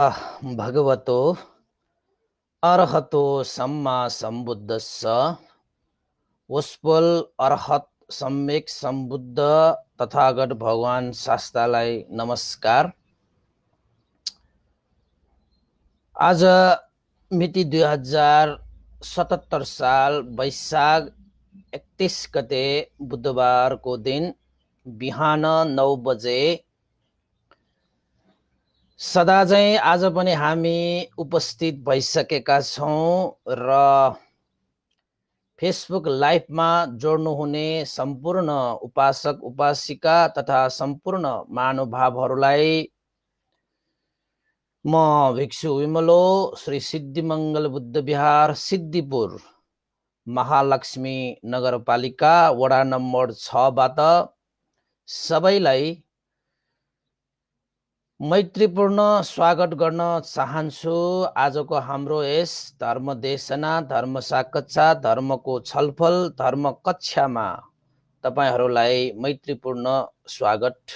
भगवतो अर्हतो सम्मा सम्बुद्धस्स उस्पल अर्हत सम्यक सम्बुद्ध तथागत भगवान शास्त्रलाई नमस्कार आज मिति दुई हजार सतहत्तर साल वैशाख एकतिस गते बुधबारको दिन बिहान नौ बजे सदा चाहिँ आज पनि हामी उपस्थित भइसकेका छौँ र फेसबुक लाइभमा जोड्नुहुने सम्पूर्ण उपासक उपासिका तथा सम्पूर्ण महानुभावहरूलाई म भिक्षु विमलो श्री सिद्धिमङ्गल बुद्ध विहार सिद्धिपुर महालक्ष्मी नगरपालिका वडा नम्बर छबाट सबैलाई मैत्रीपूर्ण स्वागत गर्न चाहन्छु आजको हाम्रो यस धर्म देशना धर्म साकच्छा धर्मको छलफल धर्म कक्षामा तपाईँहरूलाई मैत्रीपूर्ण स्वागत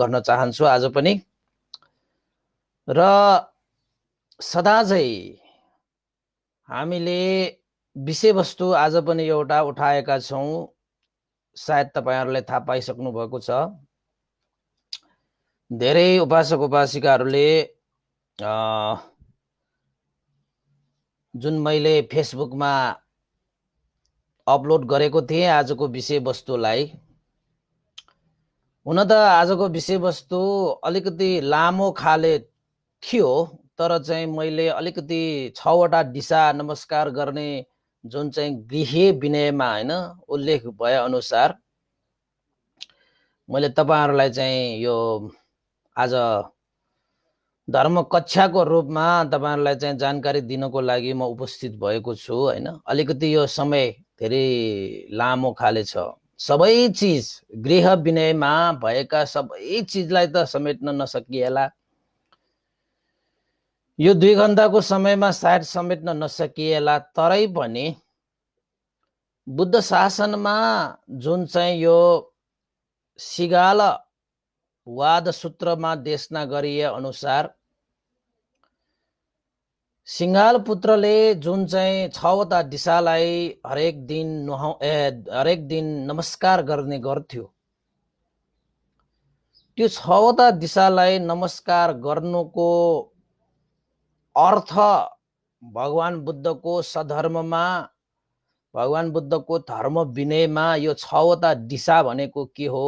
गर्न चाहन्छु आज पनि र सदाझै हामीले विषयवस्तु आज पनि एउटा उठाएका छौँ सायद तपाईँहरूलाई थाहा पाइसक्नु भएको छ धेरै उपासक उपासिकाहरूले जुन मैले फेसबुकमा अपलोड गरेको थिएँ आजको विषयवस्तुलाई हुन त आजको विषयवस्तु अलिकति लामो खाले थियो तर चाहिँ मैले अलिकति छवटा दिशा नमस्कार गर्ने जुन चाहिँ गृह विनयमा होइन उल्लेख भएअनुसार मैले तपाईँहरूलाई चाहिँ यो आज धर्म कक्षाको रूपमा तपाईँहरूलाई चाहिँ जानकारी दिनको लागि म उपस्थित भएको छु होइन अलिकति यो समय धेरै लामो खाले छ सबै चिज गृह विनयमा भएका सबै चिजलाई त समेट्न नसकिएला यो दुई घन्टाको समयमा सायद समेट्न नसकिएला तरै पनि बुद्ध शासनमा जुन चाहिँ यो सिगाल वाद सूत्रमा देशना गरिए अनुसार सिङ्गाल पुत्रले जुन चाहिँ छवटा दिशालाई हरेक दिन नुहाउ ए हरेक दिन नमस्कार गर्ने गर्थ्यो त्यो छवटा दिशालाई नमस्कार गर्नुको अर्थ भगवान् बुद्धको सधर्ममा भगवान् बुद्धको धर्म विनयमा यो छवटा दिशा भनेको के हो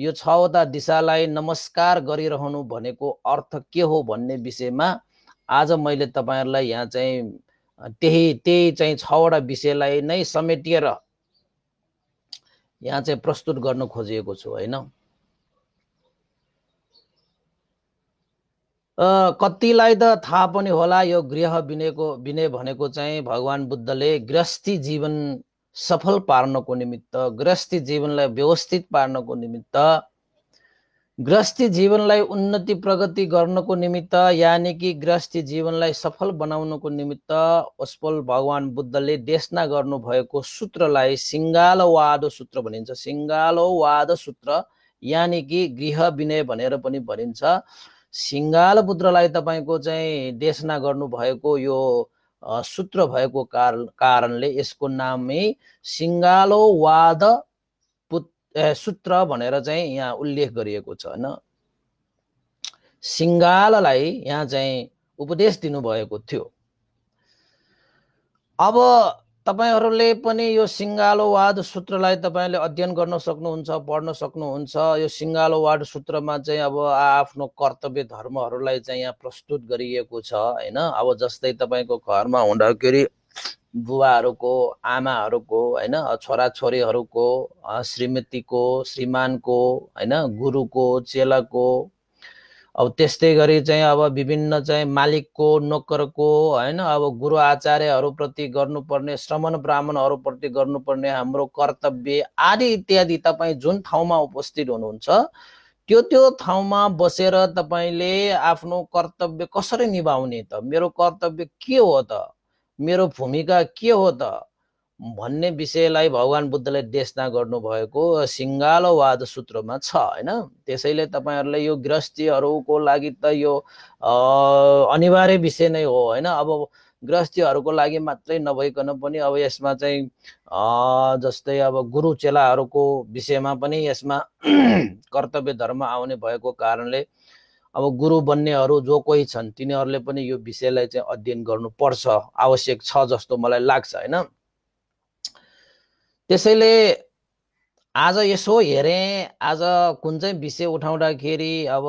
यो छवटा दिशालाई नमस्कार गरिरहनु भनेको अर्थ के हो भन्ने विषयमा आज मैले तपाईँहरूलाई यहाँ चाहिँ त्यही त्यही चाहिँ छवटा विषयलाई नै समेटिएर यहाँ चाहिँ प्रस्तुत गर्न खोजिएको छु होइन कतिलाई त थाहा पनि होला यो गृह विनयको विनय भनेको चाहिँ भगवान् बुद्धले गृहस्थी जीवन सफल पार्नको निमित्त गृहस्थी जीवनलाई व्यवस्थित पार्नको निमित्त गृहस्थी जीवनलाई उन्नति प्रगति गर्नको निमित्त यानि कि गृहस्थी जीवनलाई सफल बनाउनको निमित्त असफल भगवान् बुद्धले देशना गर्नुभएको सूत्रलाई सिङ्गालो वाद सूत्र भनिन्छ सिङ्गालो वाद सूत्र यानि कि गृह विनय भनेर पनि भनिन्छ सिङ्गाल पुत्रलाई तपाईँको चाहिँ देशना गर्नुभएको यो सूत्र भएको कारण कारणले यसको नामै सिङ्गालो वाद सूत्र भनेर चाहिँ यहाँ उल्लेख गरिएको छ होइन सिङ्गाललाई यहाँ चाहिँ उपदेश दिनुभएको थियो अब तपाईँहरूले पनि यो सिङ्गालोवाद सूत्रलाई तपाईँले अध्ययन गर्न सक्नुहुन्छ पढ्न सक्नुहुन्छ यो सिङ्गालोवाद सूत्रमा चाहिँ अब आफ्नो कर्तव्य धर्महरूलाई चाहिँ यहाँ प्रस्तुत गरिएको छ होइन अब जस्तै तपाईँको घरमा हुँदाखेरि बुवाहरूको आमाहरूको होइन छोराछोरीहरूको श्रीमतीको श्रीमानको होइन गुरुको चेलाको अब त्यस्तै गरी चाहिँ अब विभिन्न चाहिँ मालिकको नोकरको होइन अब गुरु आचार्यहरूप्रति गर्नुपर्ने श्रमण ब्राह्मणहरूप्रति गर्नुपर्ने हाम्रो कर्तव्य आदि इत्यादि तपाईँ जुन ठाउँमा उपस्थित हुनुहुन्छ त्यो त्यो ठाउँमा बसेर तपाईँले आफ्नो कर्तव्य कसरी निभाउने त मेरो कर्तव्य के हो त मेरो भूमिका के हो त भन्ने विषयलाई भगवान् बुद्धले देशना गर्नुभएको सिङ्गालोवाद सूत्रमा छ होइन त्यसैले तपाईँहरूले यो गृहस्थीहरूको लागि त यो अनिवार्य विषय नै हो होइन अब गृहस्थीहरूको लागि मात्रै नभइकन पनि अब यसमा चाहिँ जस्तै अब गुरु चेलाहरूको विषयमा पनि यसमा कर्तव्य धर्म आउने भएको कारणले अब गुरु बन्नेहरू जो कोही छन् तिनीहरूले पनि यो विषयलाई चाहिँ अध्ययन गर्नुपर्छ आवश्यक छ जस्तो मलाई लाग्छ होइन त्यसैले आज यसो हेरेँ आज कुन चाहिँ विषय उठाउँदाखेरि अब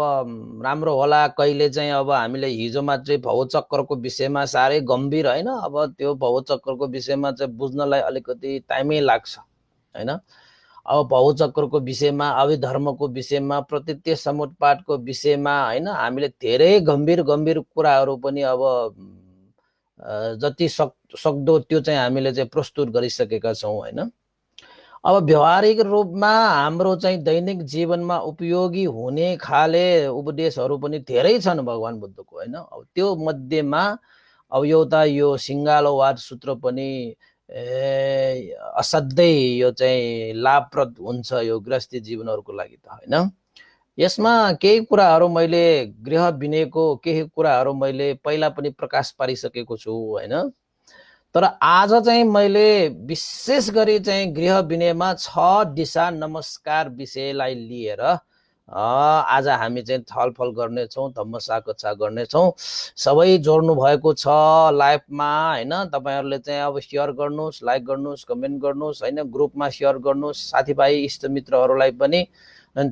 राम्रो होला कहिले चाहिँ अब हामीले हिजो मात्रै भवचक्रको विषयमा साह्रै गम्भीर होइन अब त्यो भवचक्रको विषयमा चाहिँ बुझ्नलाई अलिकति टाइमै लाग्छ होइन अब भवचक्रको विषयमा अभिधर्मको विषयमा प्रतित्य समुटपाटको विषयमा होइन हामीले धेरै गम्भीर गम्भीर कुराहरू पनि अब जति सक् सक्दो त्यो चाहिँ हामीले चाहिँ प्रस्तुत गरिसकेका छौँ होइन अब व्यवहारिक रूपमा हाम्रो चाहिँ दैनिक जीवनमा उपयोगी हुने खाले उपदेशहरू पनि धेरै छन् भगवान् बुद्धको होइन अब त्यो मध्येमा अब एउटा यो वाद सूत्र पनि ए असाध्यै यो चाहिँ लाभप्रद हुन्छ यो गृहस्थी जीवनहरूको लागि त होइन यसमा केही कुराहरू मैले गृह विनयको केही कुराहरू मैले पहिला पनि प्रकाश पारिसकेको छु होइन तर आज चाहिँ मैले विशेष गरी चाहिँ गृह विनयमा छ दिशा नमस्कार विषयलाई लिएर आज हामी चाहिँ छलफल गर्नेछौँ धम्मसा कक्षा गर्नेछौँ सबै जोड्नु भएको छ लाइफमा होइन तपाईँहरूले चाहिँ अब सेयर गर्नुहोस् लाइक गर्नुहोस् कमेन्ट गर्नुहोस् होइन ग्रुपमा सेयर गर्नुहोस् साथीभाइ इष्टमित्रहरूलाई पनि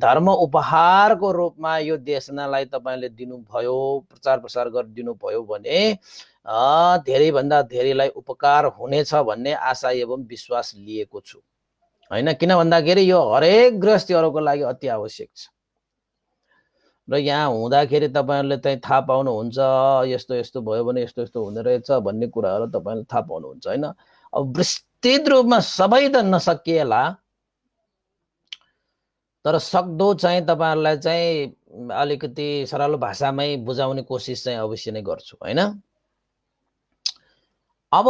धर्म उपहारको रूपमा यो देशनालाई तपाईँले दिनुभयो प्रचार प्रसार गरिदिनु भयो भने धेरैभन्दा धेरैलाई उपकार हुनेछ भन्ने आशा एवं विश्वास लिएको छु होइन किन भन्दाखेरि यो हरेक गृहस्थीहरूको लागि अति आवश्यक छ र यहाँ हुँदाखेरि तपाईँहरूले चाहिँ थाहा पाउनुहुन्छ यस्तो यस्तो भयो भने यस्तो यस्तो हुने रहेछ भन्ने कुराहरू तपाईँहरूले थाहा पाउनुहुन्छ होइन अब विस्तृत रूपमा सबै त नसकिएला तर सक्दो चाहिँ तपाईँहरूलाई चाहिँ अलिकति सरल भाषामै बुझाउने कोसिस चाहिँ अवश्य नै गर्छु होइन अब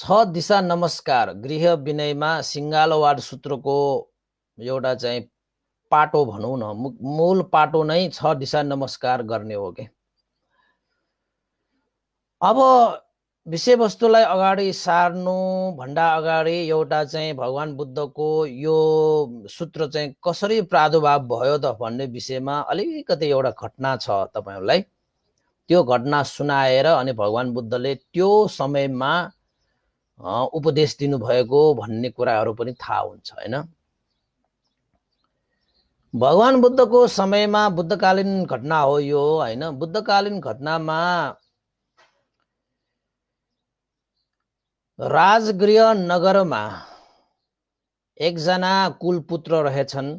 छ दिशा नमस्कार गृह विनयमा सिङ्गालो वार्ड सूत्रको एउटा चाहिँ पाटो भनौँ न मूल पाटो नै छ दिशा नमस्कार गर्ने हो कि अब विषयवस्तुलाई अगाडि सार्नुभन्दा अगाडि एउटा चाहिँ भगवान् बुद्धको यो सूत्र चाहिँ कसरी प्रादुर्भाव भयो त भन्ने विषयमा अलिकति एउटा घटना छ तपाईँहरूलाई त्यो घटना सुनाएर अनि भगवान् बुद्धले त्यो समयमा उपदेश दिनुभएको भन्ने कुराहरू पनि थाहा हुन्छ होइन भगवान् बुद्धको समयमा बुद्धकालीन घटना हो यो होइन बुद्धकालीन घटनामा राजगृह नगरमा एकजना कुलपुत्र रहेछन्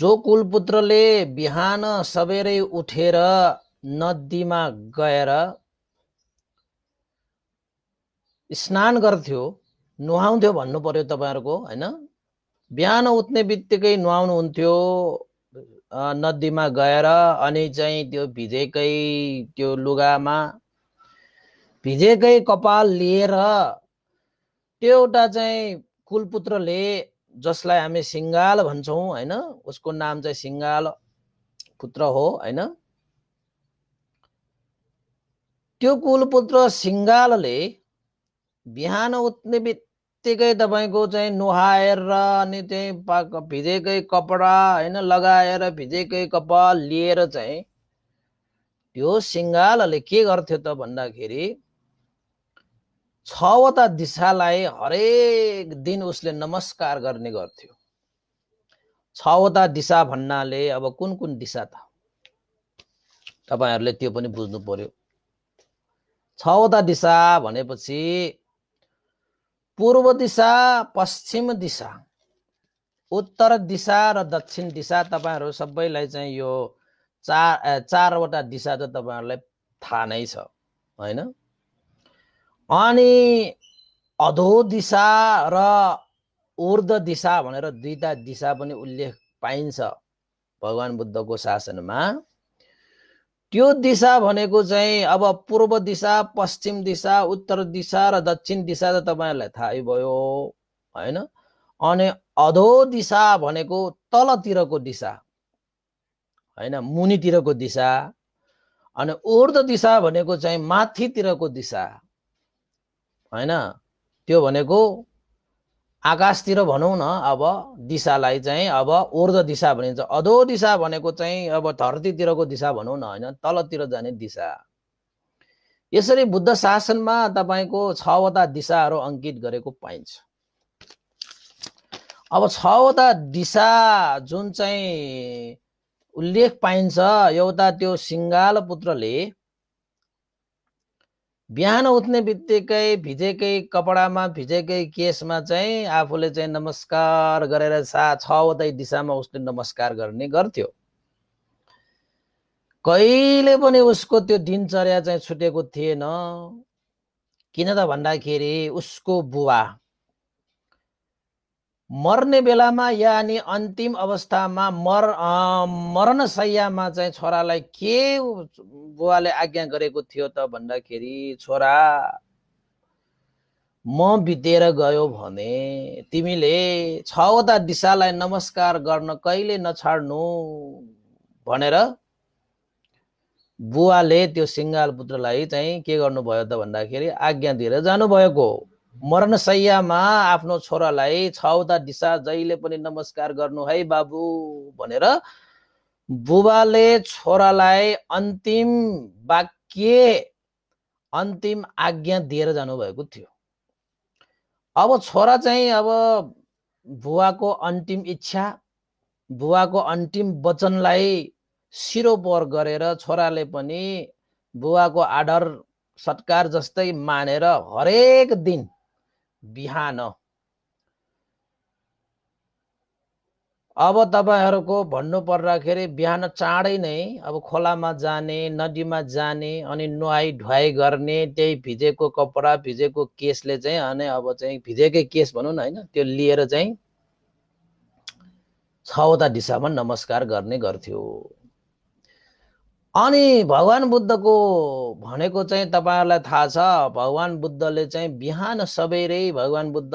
जो कुलपुत्रले बिहान सबेरै उठेर नदीमा गएर स्नान गर्थ्यो नुहाउँथ्यो भन्नु पर्यो तपाईँहरूको होइन बिहान उठ्ने बित्तिकै हुन्थ्यो नदीमा गएर अनि चाहिँ त्यो भिजेकै त्यो लुगामा भिजेकै कपाल लिएर त्यो एउटा चाहिँ कुलपुत्रले जसलाई हामी सिङ्गाल भन्छौँ होइन उसको नाम चाहिँ सिङ्गाल पुत्र हो होइन त्यो कुलपुत्र सिङ्गालले बिहान उठ्ने बित्तिकै तपाईँको चाहिँ नुहाएर अनि चाहिँ पाक भिजेकै कपडा होइन लगाएर भिजेकै कपाल लिएर चाहिँ त्यो सिङ्गालले के गर्थ्यो त भन्दाखेरि छवटा दिशालाई हरेक दिन उसले नमस्कार गर्ने गर्थ्यो छवटा दिशा भन्नाले अब कुन कुन दिशा त तपाईँहरूले त्यो पनि बुझ्नु पर्यो छवटा दिशा भनेपछि पूर्व दिशा पश्चिम दिशा उत्तर दिशा र दक्षिण दिशा तपाईँहरू सबैलाई चाहिँ यो चार चारवटा दिशा त तपाईँहरूलाई थाहा नै छ होइन अनि अधो दिशा र ऊर्ध दिशा भनेर दुईटा दिशा पनि उल्लेख पाइन्छ भगवान् बुद्धको शासनमा त्यो दिशा भनेको चाहिँ अब पूर्व दिशा पश्चिम दिशा उत्तर दिशा र दक्षिण दिशा त तपाईँहरूलाई थाहै भयो होइन अनि अधो दिशा भनेको तलतिरको दिशा होइन मुनितिरको दिशा अनि ऊर्ध दिशा भनेको चाहिँ माथितिरको दिशा होइन त्यो भनेको आकाशतिर भनौँ न अब दिशालाई चाहिँ अब ऊर्ध दिशा भनिन्छ अधो दिशा भनेको चाहिँ अब धरतीतिरको दिशा भनौँ न होइन तलतिर जाने दिशा यसरी बुद्ध शासनमा तपाईँको छवटा दिशाहरू अङ्कित गरेको पाइन्छ अब छवटा दिशा जुन चाहिँ उल्लेख पाइन्छ एउटा त्यो सिङ्गाल पुत्रले बिहान उठ्ने बित्तिकै भिजेकै कपडामा भिजेकै केसमा चाहिँ आफूले चाहिँ नमस्कार गरेर सा छवटै दिशामा उसले नमस्कार गर्ने गर्थ्यो कहिले पनि उसको त्यो दिनचर्या चाहिँ छुटेको थिएन किन त भन्दाखेरि उसको बुवा मर्ने बेलामा यानि अन्तिम अवस्थामा मर मरणशैयामा चाहिँ छोरालाई के बुवाले आज्ञा गरेको थियो त भन्दाखेरि छोरा म बितेर गयो भने तिमीले छवटा दिशालाई नमस्कार गर्न कहिले नछाड्नु भनेर बुवाले त्यो सिङ्गाल पुत्रलाई चाहिँ के गर्नुभयो त भन्दाखेरि आज्ञा दिएर जानुभएको मरणशैयामा आफ्नो छोरालाई छाउदा दिशा जहिले पनि नमस्कार गर्नु है बाबु भनेर बुबाले छोरालाई अन्तिम वाक्य अन्तिम आज्ञा दिएर जानुभएको थियो अब छोरा चाहिँ अब बुवाको अन्तिम इच्छा बुवाको अन्तिम वचनलाई सिरोपर गरेर छोराले पनि बुवाको आडर सत्कार जस्तै मानेर हरेक दिन बिहान अब तपाईँहरूको भन्नु पर्दाखेरि बिहान चाँडै नै अब खोलामा जाने नदीमा जाने अनि नुहाइ धुवाइ गर्ने त्यही भिजेको कपडा भिजेको केसले चाहिँ अनि अब चाहिँ भिजेकै केस भनौँ न होइन त्यो लिएर चाहिँ छवटा दिशामा नमस्कार गर्ने गर्थ्यो अनि भगवान् बुद्धको भनेको चाहिँ तपाईँहरूलाई थाहा छ भगवान् बुद्धले चाहिँ बिहान सबेरै भगवान् बुद्ध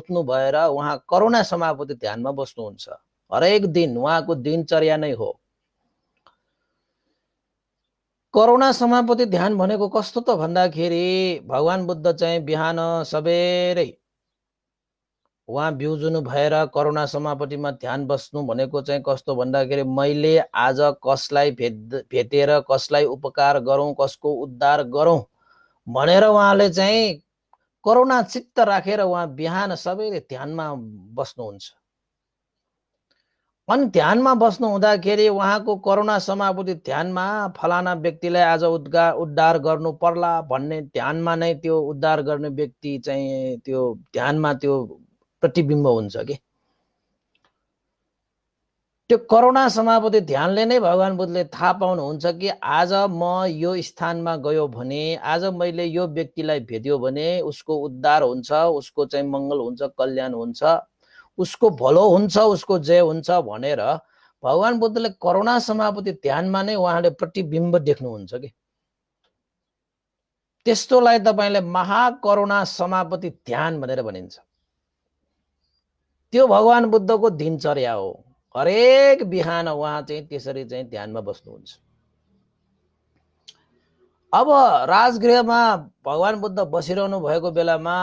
उठ्नु भएर उहाँ करुणा समापति ध्यानमा बस्नुहुन्छ हरेक दिन उहाँको दिनचर्या नै हो करुणा समापति ध्यान भनेको कस्तो त भन्दाखेरि भगवान् बुद्ध चाहिँ बिहान सबेरै उहाँ बिउजुनु भएर करुणा समापतिमा ध्यान बस्नु भनेको चाहिँ कस्तो भन्दाखेरि मैले आज कसलाई भेट भेटेर कसलाई उपकार गरौँ कसको उद्धार गरौँ भनेर उहाँले चाहिँ करुणा चित्त राखेर उहाँ बिहान सबैले ध्यानमा बस्नुहुन्छ अनि ध्यानमा बस्नु हुँदाखेरि उहाँको करुणा समापति ध्यानमा फलाना व्यक्तिलाई आज उद्गा उद्धार गर्नु पर्ला भन्ने ध्यानमा नै त्यो उद्धार गर्ने व्यक्ति चाहिँ त्यो ध्यानमा त्यो प्रतिबिम्ब हुन्छ कि त्यो करुणा समापति ध्यानले नै भगवान् बुद्धले थाहा पाउनुहुन्छ कि आज म यो स्थानमा गयो भने आज मैले यो व्यक्तिलाई भेट्यो भने उसको उद्धार हुन्छ उसको चाहिँ मङ्गल हुन्छ कल्याण हुन्छ उसको भलो हुन्छ उसको जय हुन्छ भनेर भगवान् बुद्धले करुणा समापति ध्यानमा नै उहाँले प्रतिबिम्ब देख्नुहुन्छ कि त्यस्तोलाई तपाईँले महाकरुणा समापति ध्यान भनेर भनिन्छ त्यो भगवान् बुद्धको दिनचर्या हो हरेक बिहान उहाँ चाहिँ त्यसरी चाहिँ ध्यानमा बस्नुहुन्छ अब राजगृहमा भगवान् बुद्ध बसिरहनु भएको बेलामा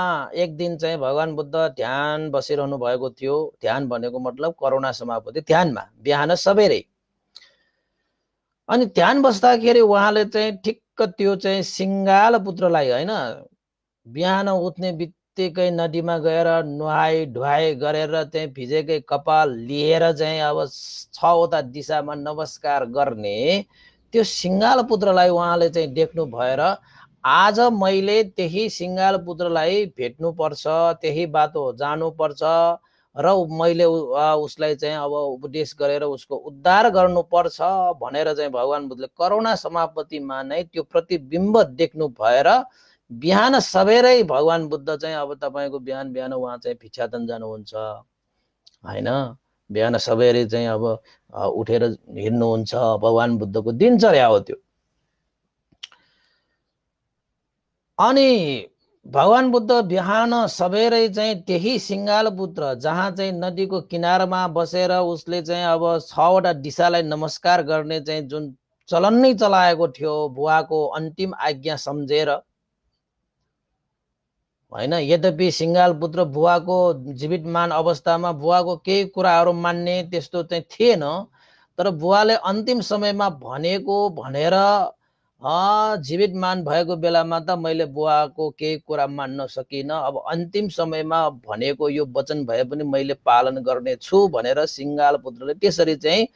एक दिन चाहिँ भगवान् बुद्ध ध्यान बसिरहनु भएको थियो ध्यान भनेको मतलब करोना समापति ध्यानमा बिहान सबैरै अनि ध्यान बस्दाखेरि उहाँले चाहिँ ठिक्क त्यो चाहिँ सिङ्गाल पुत्रलाई होइन बिहान उठ्ने बित कत्तिकै नदीमा गएर नुहाई धुवाई गरेर चाहिँ भिजेकै कपाल लिएर चाहिँ अब छवटा दिशामा नमस्कार गर्ने त्यो सिङ्गाल पुत्रलाई उहाँले चाहिँ देख्नु भएर आज मैले त्यही सिङ्गाल पुत्रलाई भेट्नुपर्छ त्यही बाटो जानुपर्छ र मैले उसलाई चाहिँ अब उपदेश गरेर उसको उद्धार गर्नुपर्छ भनेर चाहिँ भगवान् बुद्धले करुणा समापत्तिमा नै त्यो प्रतिबिम्ब देख्नु भएर बिहान सबेरै भगवान् बुद्ध चाहिँ अब तपाईँको बिहान बिहान उहाँ चाहिँ भिक्षादन जानुहुन्छ होइन बिहान सबेरै चाहिँ अब उठेर हिँड्नुहुन्छ भगवान् बुद्धको दिनचर्या हो त्यो अनि भगवान् बुद्ध बिहान सबेरै चाहिँ त्यही सिङ्गाल पुत्र जहाँ चाहिँ नदीको किनारमा बसेर उसले चाहिँ अब छवटा दिशालाई नमस्कार गर्ने चाहिँ जुन चलन नै चलाएको थियो बुवाको अन्तिम आज्ञा सम्झेर होइन यद्यपि सिङ्गाल पुत्र बुवाको जीवित मान अवस्थामा बुवाको केही कुराहरू मान्ने त्यस्तो चाहिँ थिएन तर बुवाले अन्तिम समयमा भनेको भनेर जीवित मान भएको बेलामा त मैले बुवाको केही कुरा मान्न सकिनँ अब अन्तिम समयमा भनेको यो वचन भए पनि मैले पालन गर्ने छु भनेर सिङ्गाल पुत्रले त्यसरी चाहिँ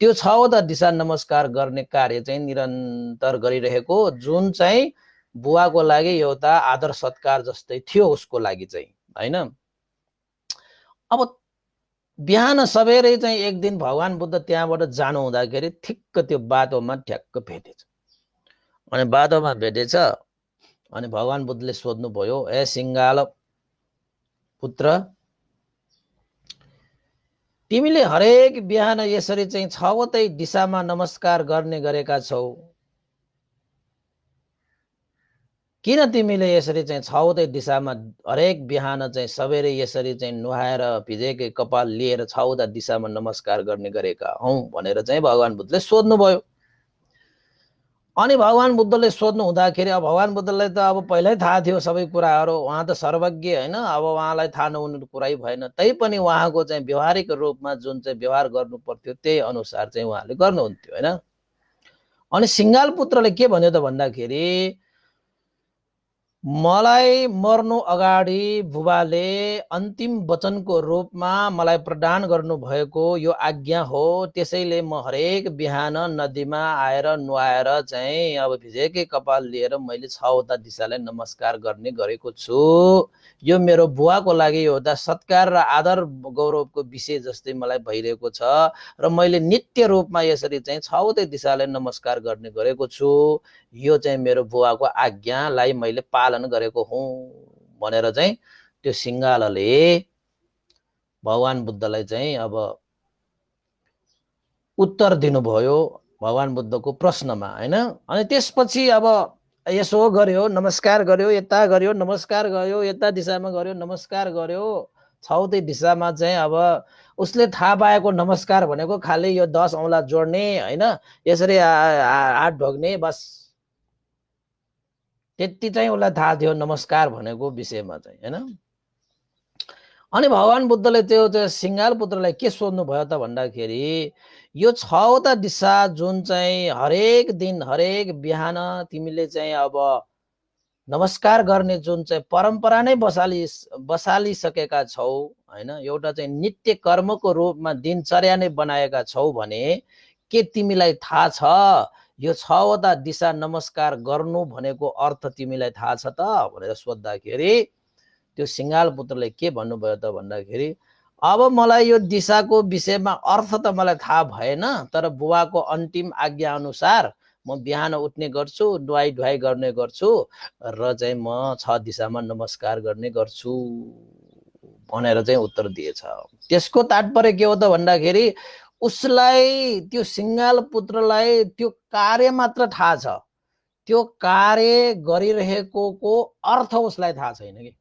त्यो छवटा दिशा नमस्कार गर्ने कार्य चाहिँ निरन्तर गरिरहेको जुन चाहिँ बुवाको लागि एउटा आदर सत्कार जस्तै थियो उसको लागि चाहिँ होइन अब बिहान सबेरै चाहिँ एक दिन भगवान् बुद्ध त्यहाँबाट जानु हुँदाखेरि ठिक्क त्यो बाटोमा ठ्याक्क भेटेछ अनि बाटोमा भेटेछ अनि भगवान् बुद्धले सोध्नु भयो ए सिङ्गाल पुत्र तिमीले हरेक बिहान यसरी चाहिँ छवटै दिशामा नमस्कार गर्ने गरेका छौ किन तिमीले यसरी चाहिँ छाउदै दिशामा हरेक बिहान चाहिँ सबेरै यसरी चाहिँ नुहाएर भिजेकै कपाल लिएर छाउदा दिशामा नमस्कार गर्ने गरेका हौ भनेर चाहिँ भगवान् बुद्धले सोध्नुभयो अनि भगवान् बुद्धले सोध्नु हुँदाखेरि अब भगवान् बुद्धलाई त अब पहिल्यै थाहा थियो सबै कुराहरू उहाँ त सर्वज्ञ होइन अब उहाँलाई थाहा नहुनु कुरै भएन तैपनि उहाँको चाहिँ व्यवहारिक रूपमा जुन चाहिँ व्यवहार गर्नु पर्थ्यो त्यही अनुसार चाहिँ उहाँले गर्नुहुन्थ्यो होइन अनि सिङ्गाल पुत्रले के भन्यो त भन्दाखेरि मलाई मर्नु अगाडि बुबाले अन्तिम वचनको रूपमा मलाई प्रदान गर्नुभएको यो आज्ञा हो त्यसैले म हरेक बिहान नदीमा आएर नुहाएर चाहिँ अब भिजेकै कपाल लिएर मैले छवटा दिशालाई नमस्कार गर्ने गरेको छु यो मेरो बुवाको लागि एउटा सत्कार र आदर गौरवको विषय जस्तै मलाई भइरहेको छ र मैले नित्य रूपमा यसरी चाहिँ छवटै दिशालाई नमस्कार गर्ने गरेको छु यो चाहिँ मेरो बुवाको आज्ञालाई मैले पालन वितरण गरेको हुँ भनेर चाहिँ त्यो सिङ्गालले भगवान् बुद्धलाई चाहिँ अब उत्तर दिनुभयो भगवान् बुद्धको प्रश्नमा होइन अनि त्यसपछि अब यसो गर्यो नमस्कार गर्यो यता गर्यो नमस्कार गर्यो यता दिशामा गर्यो नमस्कार गर्यो छौते दिशामा चाहिँ अब उसले थाहा पाएको नमस्कार भनेको खालि यो दस औँला जोड्ने होइन यसरी आठ ढोग्ने बस त्यति चाहिँ उसलाई थाहा थियो नमस्कार भनेको विषयमा चाहिँ होइन अनि भगवान् बुद्धले त्यो चाहिँ सिङ्गाल पुत्रलाई के सोध्नु भयो त भन्दाखेरि यो छवटा दिशा जुन चाहिँ हरेक दिन हरेक बिहान तिमीले चाहिँ अब नमस्कार गर्ने जुन चाहिँ परम्परा नै बसाली बसालिसकेका छौ होइन एउटा चाहिँ नित्य कर्मको रूपमा दिनचर्या नै बनाएका छौ भने के तिमीलाई थाहा छ यो छवटा दिशा नमस्कार गर्नु भनेको अर्थ तिमीलाई थाहा छ त भनेर सोद्धाखेरि त्यो सिङ्गाल पुत्रले के भन्नुभयो त भन्दाखेरि अब मलाई यो दिशाको विषयमा अर्थ त मलाई थाहा भएन तर बुवाको अन्तिम आज्ञा अनुसार म बिहान उठ्ने गर्छु डुवाई डुवाई गर्ने गर्छु र चाहिँ म छ दिशामा नमस्कार गर्ने गर्छु भनेर चाहिँ उत्तर दिएछ त्यसको तात्पर्य के हो त भन्दाखेरि उसलाई त्यो सिङ्गाल पुत्रलाई त्यो कार्य मात्र थाहा छ त्यो कार्य गरिरहेको को अर्थ उसलाई थाहा छैन कि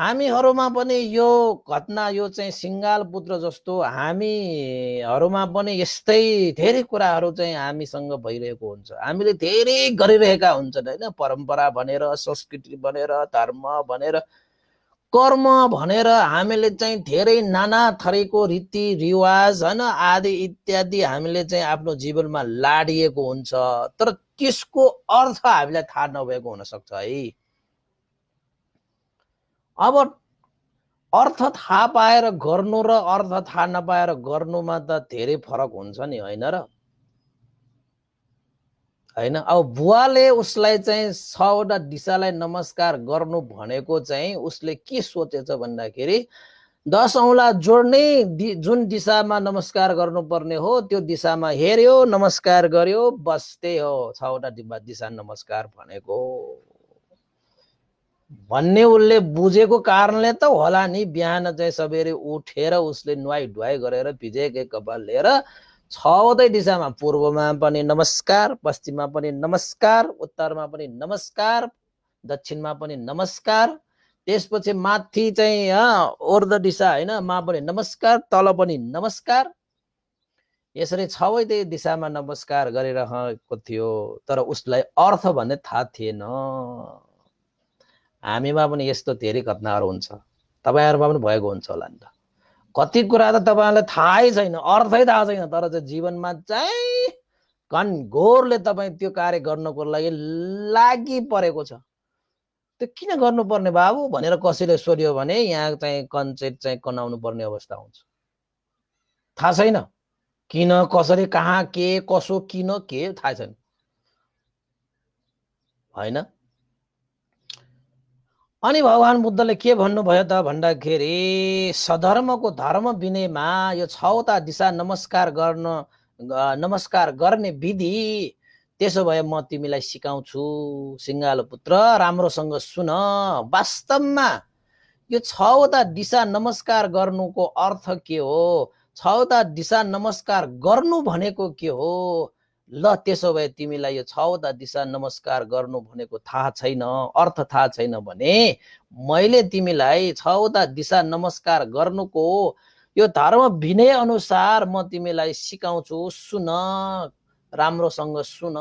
हामीहरूमा पनि यो घटना यो चाहिँ सिङ्गाल पुत्र जस्तो हामीहरूमा पनि यस्तै धेरै कुराहरू चाहिँ हामीसँग भइरहेको हुन्छ हामीले धेरै गरिरहेका हुन्छन् होइन परम्परा भनेर संस्कृति भनेर धर्म भनेर कर्म भनेर हामीले चाहिँ धेरै नाना थरीको रीति रिवाज होइन आदि इत्यादि हामीले चाहिँ आफ्नो जीवनमा लाडिएको हुन्छ तर त्यसको अर्थ हामीलाई थाहा नभएको हुनसक्छ है अब अर्थ थाहा पाएर गर्नु र अर्थ थाहा नपाएर गर्नुमा त धेरै फरक हुन्छ नि होइन र होइन अब बुवाले उसलाई चाहिँ छवटा दिशालाई नमस्कार गर्नु भनेको चाहिँ उसले के सोचेछ भन्दाखेरि दस औँला जोड्ने दि, जुन दिशामा नमस्कार गर्नुपर्ने हो त्यो दिशामा हेऱ्यो नमस्कार गर्यो बस त्यही हो छवटा दिशा नमस्कार भनेको भन्ने उसले बुझेको कारणले त होला नि बिहान चाहिँ सबेरे उठेर उसले नुहाइ धुवाइ गरेर भिजेकै कपाल लिएर छवटै दिशामा पूर्वमा पनि नमस्कार पश्चिममा पनि नमस्कार उत्तरमा पनि नमस्कार दक्षिणमा पनि नमस्कार त्यसपछि माथि चाहिँ ओर्द दिशा होइन मा पनि नमस्कार तल पनि नमस्कार यसरी छवटै दिशामा नमस्कार गरिरहेको थियो तर उसलाई अर्थ भन्ने थाहा थिएन हामीमा पनि यस्तो धेरै घटनाहरू हुन्छ तपाईँहरूमा पनि भएको हुन्छ होला नि त कति कुरा त तपाईँलाई थाहै छैन अर्थै थाहा छैन तर चाहिँ जीवनमा चाहिँ घोरले तपाईँ त्यो कार्य गर्नको लागि लागि परेको छ त्यो किन गर्नुपर्ने बाबु भनेर कसैले सोध्यो भने यहाँ चाहिँ कन्चेट चाहिँ कनाउनु पर्ने अवस्था हुन्छ थाहा छैन किन कसरी कहाँ के कसो किन के थाहा छैन होइन अनि भगवान् बुद्धले के भन्नुभयो त भन्दाखेरि सधर्मको धर्म विनयमा यो छवटा दिशा नमस्कार गर्न नमस्कार गर्ने विधि त्यसो भए म तिमीलाई सिकाउँछु सिङ्गालो पुत्र राम्रोसँग सुन वास्तवमा यो छवटा दिशा नमस्कार गर्नुको अर्थ के हो छवटा दिशा नमस्कार गर्नु भनेको के हो ल त्यसो भए तिमीलाई यो छवटा दिशा नमस्कार गर्नु भनेको थाहा छैन अर्थ थाहा छैन भने मैले तिमीलाई छवटा दिशा नमस्कार गर्नुको यो धर्म विनय अनुसार म तिमीलाई सिकाउँछु सुन राम्रोसँग सुन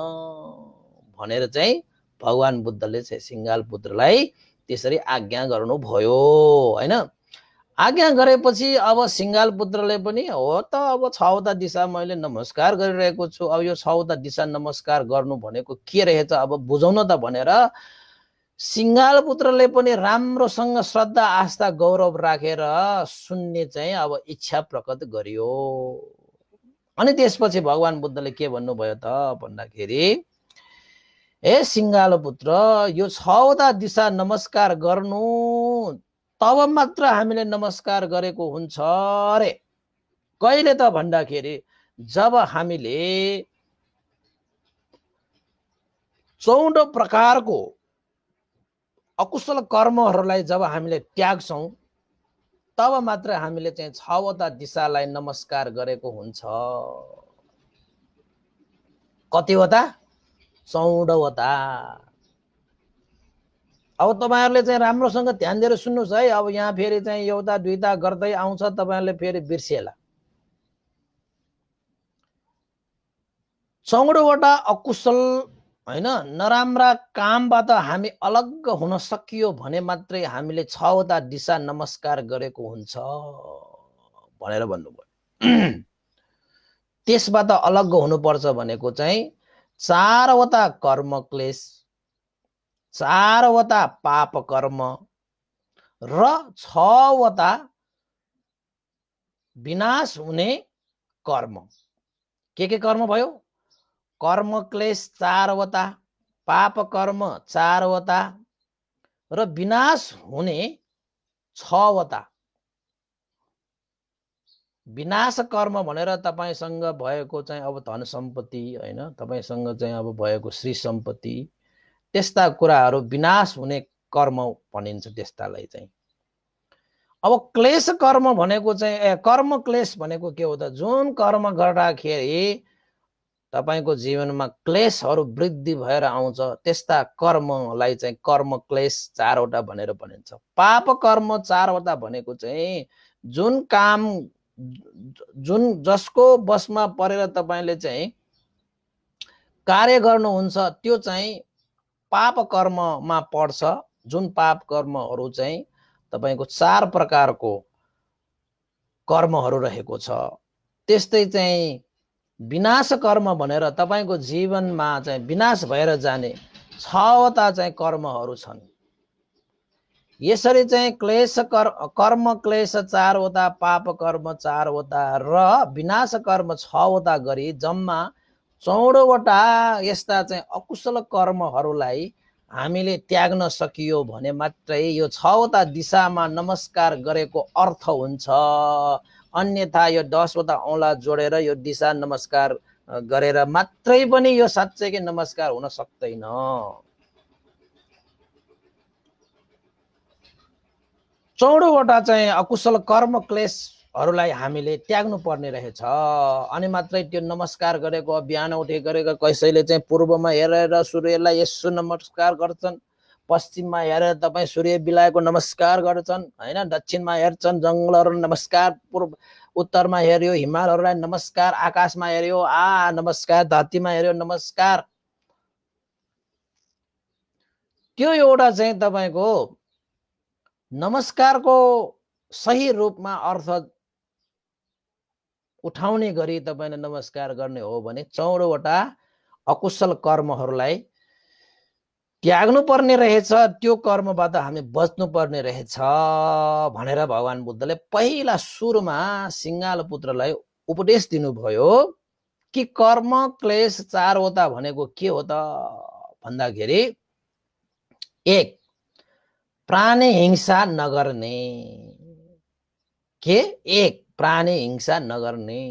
भनेर चाहिँ भगवान् बुद्धले चाहिँ सिङ्गाल पुत्रलाई त्यसरी आज्ञा गर्नुभयो होइन आज्ञा गरेपछि अब सिङ्गाल पुत्रले पनि हो त अब छवटा दिशा मैले नमस्कार गरिरहेको छु अब यो छवटा दिशा नमस्कार गर्नु भनेको के रहेछ अब बुझाउन त भनेर सिङ्गाल पुत्रले पनि राम्रोसँग श्रद्धा आस्था गौरव राखेर सुन्ने चाहिँ अब इच्छा प्रकट गरियो अनि त्यसपछि भगवान् बुद्धले के भन्नुभयो त भन्दाखेरि ए सिङ्गाल पुत्र यो छवटा दिशा नमस्कार गर्नु तब मात्र हामीले नमस्कार गरेको हुन्छ अरे कहिले त भन्दाखेरि जब हामीले चौध प्रकारको अकुशल कर्महरूलाई जब हामीले त्याग्छौँ तब मात्र हामीले चाहिँ छवटा दिशालाई नमस्कार गरेको हुन्छ कतिवटा चौधवटा अब तपाईँहरूले चाहिँ राम्रोसँग ध्यान दिएर सुन्नुहोस् है अब यहाँ फेरि चाहिँ एउटा दुईवटा गर्दै आउँछ तपाईँहरूले फेरि बिर्सिएला चौडवटा अकुशल होइन नराम्रा कामबाट हामी अलग हुन सकियो भने मात्रै हामीले छवटा दिशा नमस्कार गरेको हुन्छ भनेर भन्नुभयो त्यसबाट अलग हुनुपर्छ भनेको चाहिँ चारवटा कर्म क्लेश चारवटा पाप कर्म र छवटा विनाश हुने कर्म के के कर्म भयो कर्म क्लेश चारवटा पाप कर्म चारवटा र विनाश हुने छवटा विनाश कर्म भनेर तपाईँसँग भएको चाहिँ अब धन सम्पत्ति होइन तपाईँसँग चाहिँ अब भएको श्री सम्पत्ति त्यस्ता कुराहरू विनाश हुने कर्म भनिन्छ त्यस्तालाई चाहिँ अब क्लेश कर्म भनेको चाहिँ ए कर्म क्लेश भनेको के हो त जुन कर्म गर्दाखेरि तपाईँको जीवनमा क्लेशहरू वृद्धि भएर आउँछ त्यस्ता कर्मलाई चाहिँ कर्म क्लेश चारवटा भनेर भनिन्छ पाप कर्म चारवटा भनेको चाहिँ जुन काम जुन जसको बसमा परेर तपाईँले चाहिँ कार्य गर्नुहुन्छ त्यो चाहिँ पाप कर्ममा पर्छ जुन पाप कर्महरू चाहिँ तपाईँको चार प्रकारको कर्महरू रहेको छ त्यस्तै चाहिँ विनाश कर्म भनेर तपाईँको जीवनमा चाहिँ विनाश भएर जाने छवटा चाहिँ कर्महरू छन् यसरी चाहिँ क्लेश कर कर्म क्लेश चारवटा पाप कर्म चारवटा र विनाश कर्म छवटा गरी जम्मा चौडवटा यस्ता चाहिँ अकुशल कर्महरूलाई हामीले त्याग्न सकियो भने मात्रै यो छवटा दिशामा नमस्कार गरेको अर्थ हुन्छ अन्यथा यो दसवटा औँला जोडेर यो दिशा नमस्कार गरेर मात्रै पनि यो साँच्चैकै नमस्कार हुन सक्दैन चौडवटा चाहिँ अकुशल कर्म क्लेस हरूलाई हामीले त्याग्नु पर्ने रहेछ अनि मात्रै त्यो नमस्कार गरेको बिहान उठे गरेको कसैले चाहिँ पूर्वमा हेरेर सूर्यलाई यसो नमस्कार गर्छन् पश्चिममा हेरेर तपाईँ सूर्य बिलाएको नमस्कार गर्छन् होइन दक्षिणमा हेर्छन् जङ्गलहरू नमस्कार पूर्व उत्तरमा हेऱ्यो हिमालहरूलाई नमस्कार आकाशमा हेऱ्यो आ नमस्कार धरतीमा हेऱ्यो नमस्कार त्यो एउटा चाहिँ तपाईँको नमस्कारको सही रूपमा अर्थ उठाउने गरी तपाईँले नमस्कार गर्ने हो भने चौडवटा अकुशल कर्महरूलाई त्याग्नु पर्ने रहेछ त्यो कर्मबाट हामी बच्नु पर्ने रहेछ भनेर भगवान् बुद्धले पहिला सुरुमा सिङ्गाल पुत्रलाई उपदेश दिनुभयो कि कर्म क्लेश चारवटा भनेको के हो त भन्दाखेरि एक प्राणी हिंसा नगर्ने के एक प्राणी हिंसा नगर्ने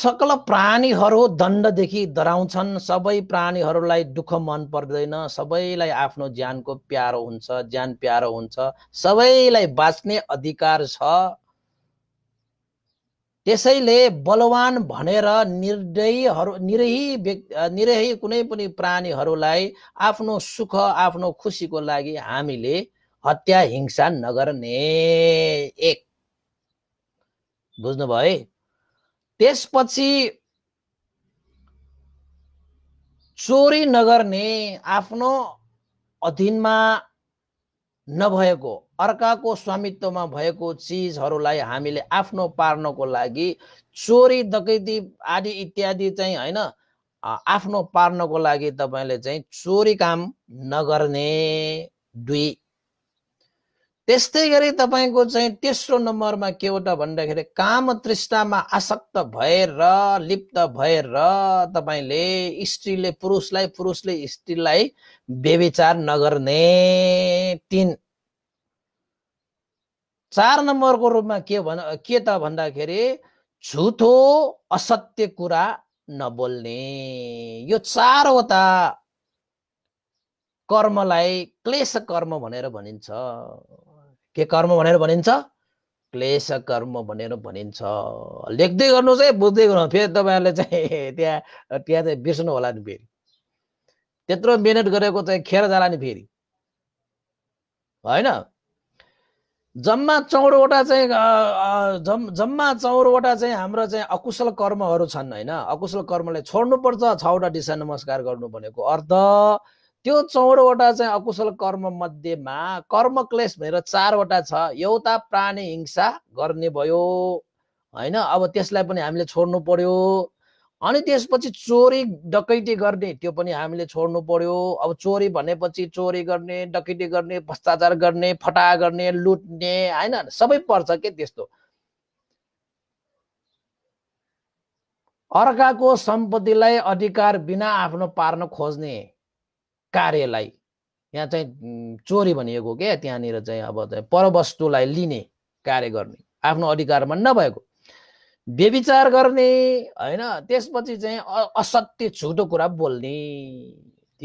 सकल प्राणीहरू दण्डदेखि डराउँछन् सबै प्राणीहरूलाई दुःख मन पर्दैन सबैलाई आफ्नो ज्यानको प्यारो हुन्छ ज्यान प्यारो हुन्छ सबैलाई बाँच्ने अधिकार छ त्यसैले बलवान भनेर निर्दयहरू निरही व्यक्ति निरही कुनै पनि प्राणीहरूलाई आफ्नो सुख आफ्नो खुसीको लागि हामीले हत्या हिंसा नगर्ने एक बुझ्नुभयो है त्यसपछि चोरी नगर्ने आफ्नो अधीनमा नभएको अर्काको स्वामित्वमा भएको चिजहरूलाई हामीले आफ्नो पार्नको लागि चोरी दकैती आदि इत्यादि चाहिँ होइन आफ्नो पार्नको लागि तपाईँले चाहिँ चोरी काम नगर्ने दुई त्यस्तै गरी तपाईँको चाहिँ तेस्रो नम्बरमा के हो त भन्दाखेरि काम तृष्णामा आसक्त भएर लिप्त भएर तपाईँले स्त्रीले पुरुषलाई पुरुषले स्त्रीलाई बेविचार नगर्ने तिन चार नम्बरको रूपमा के भन के त भन्दाखेरि झुठो असत्य कुरा नबोल्ने यो चारवटा कर्मलाई क्लेश कर्म भनेर भनिन्छ के कर्म भनेर भनिन्छ क्लेश कर्म भनेर भनिन्छ लेख्दै गर्नुहोस् है बुझ्दै गर्नु फेरि तपाईँहरूले चाहिँ त्यहाँ त्यहाँ चाहिँ बिर्सनु होला नि फेरि त्यत्रो मिहिनेत गरेको चाहिँ खेर जाला नि फेरि होइन जम्मा चौरवटा चाहिँ जम्मा चौरवटा चाहिँ हाम्रो चाहिँ अकुशल कर्महरू छन् होइन अकुशल कर्मलाई छोड्नुपर्छ छवटा दिशा नमस्कार गर्नु भनेको अर्थ त्यो चौधवटा चाहिँ अकुशल कर्म मध्येमा कर्म क्लेश भनेर चारवटा छ एउटा प्राणी हिंसा गर्ने भयो होइन अब त्यसलाई पनि हामीले छोड्नु पर्यो अनि त्यसपछि चोरी डकैती गर्ने त्यो पनि हामीले छोड्नु पर्यो अब चोरी भनेपछि चोरी गर्ने डकैती गर्ने भ्रष्टाचार गर्ने फटा गर्ने लुट्ने होइन सबै पर्छ के त्यस्तो अर्काको सम्पत्तिलाई अधिकार बिना आफ्नो पार्न खोज्ने कार्यलाई यहाँ चाहिँ चोरी भनिएको क्या त्यहाँनिर चाहिँ अब परवस्तुलाई लिने कार्य गर्ने आफ्नो अधिकारमा नभएको व्यविचार गर्ने होइन त्यसपछि चाहिँ असत्य छुटो कुरा बोल्ने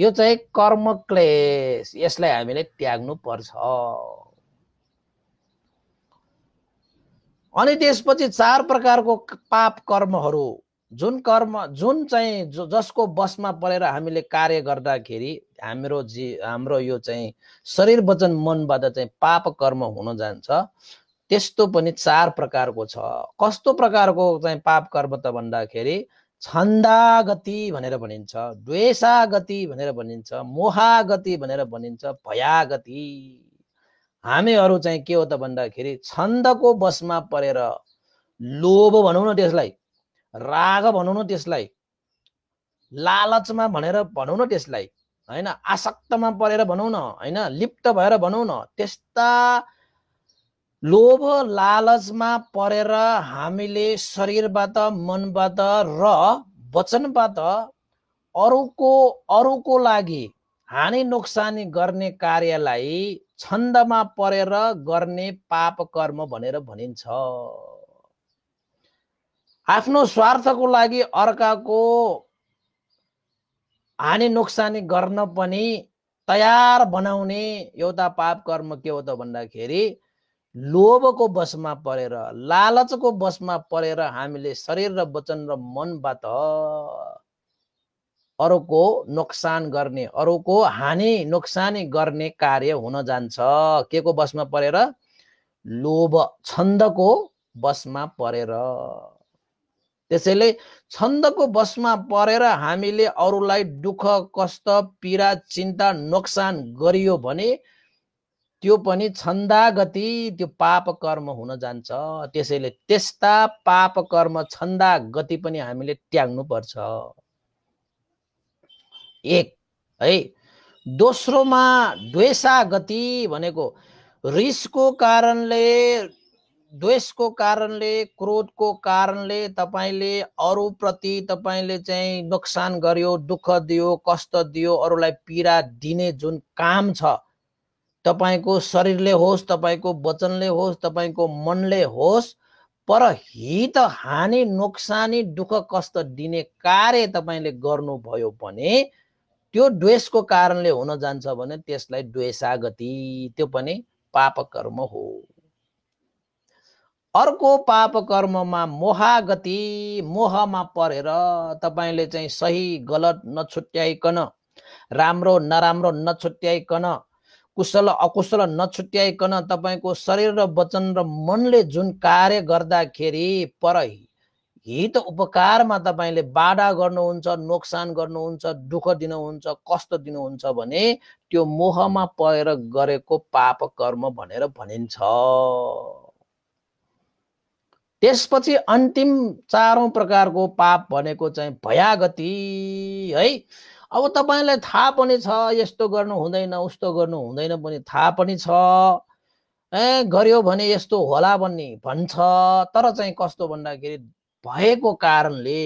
यो चाहिँ कर्म क्लेश यसलाई हामीले त्याग्नु पर्छ अनि त्यसपछि चार प्रकारको पाप कर्महरू जुन कर्म जुन चाहिँ जसको बसमा परेर हामीले कार्य गर्दाखेरि हाम्रो जी हाम्रो यो चाहिँ शरीर वचन मनबाट चाहिँ पाप कर्म हुन जान्छ त्यस्तो पनि चार प्रकारको छ कस्तो प्रकारको चाहिँ पाप कर्म त भन्दाखेरि छन्दागति भनेर भनिन्छ द्वेषागति भनेर भनिन्छ मोहागति भनेर भनिन्छ भयागति हामीहरू चाहिँ के हो त भन्दाखेरि छन्दको बसमा परेर लोभ भनौँ न त्यसलाई राग भनौँ न त्यसलाई लालचमा भनेर भनौँ न त्यसलाई होइन आसक्तमा परेर भनौँ न होइन लिप्त भएर भनौँ न त्यस्ता लोभ लालचमा परेर हामीले शरीरबाट मनबाट र वचनबाट अरूको अरूको लागि हानि नोक्सानी गर्ने कार्यलाई छन्दमा परेर गर्ने पाप कर्म भनेर भनिन्छ आफ्नो स्वार्थको लागि अर्काको हानि नोक्सानी गर्न पनि तयार बनाउने एउटा पाप कर्म के हो त भन्दाखेरि लोभको बसमा परेर लालचको बसमा परेर हामीले शरीर र वचन र मनबाट अरूको नोक्सान गर्ने अरूको हानि नोक्सानी गर्ने कार्य हुन जान्छ के को बसमा परेर लोभ छन्दको बसमा परेर त्यसैले छन्दको बसमा परेर हामीले अरूलाई दुःख कष्ट पीडा चिन्ता नोक्सान गरियो भने त्यो पनि छन्दागति त्यो पाप कर्म हुन जान्छ त्यसैले त्यस्ता पाप कर्म छन्दा गति पनि हामीले त्याग्नु पर्छ एक है दोस्रोमा द्वेषा गति भनेको रिसको कारणले द्वेषको कारणले क्रोधको कारणले तपाईँले अरूप्रति तपाईँले चाहिँ नोक्सान गर्यो दुःख दियो कष्ट दियो अरूलाई पीडा दिने जुन काम छ तपाईँको शरीरले होस् तपाईँको वचनले होस् तपाईँको मनले होस् पर हित हानि नोक्सानी दुःख कष्ट दिने कार्य तपाईँले गर्नुभयो भने त्यो द्वेषको कारणले हुन जान्छ भने त्यसलाई द्वेषागति त्यो पनि पाप कर्म हो अर्को पाप कर्ममा मोहागति मोहमा परेर तपाईँले चाहिँ सही गलत नछुट्याइकन राम्रो नराम्रो नछुट्याइकन कुशल अकुशल नछुट्याइकन तपाईँको शरीर र वचन र मनले जुन कार्य गर्दाखेरि पर हित उपकारमा तपाईँले बाधा गर्नुहुन्छ नोक्सान गर्नुहुन्छ दुःख दिनुहुन्छ कष्ट दिनुहुन्छ भने त्यो मोहमा परेर गरेको पाप कर्म भनेर भनिन्छ त्यसपछि अन्तिम चारौँ प्रकारको पाप भनेको चाहिँ भयागति है अब तपाईँलाई थाहा पनि छ यस्तो गर्नु हुँदैन उस्तो गर्नु हुँदैन पनि थाहा पनि छ ए गर्यो भने यस्तो होला भन्ने भन्छ तर चाहिँ कस्तो भन्दाखेरि भएको कारणले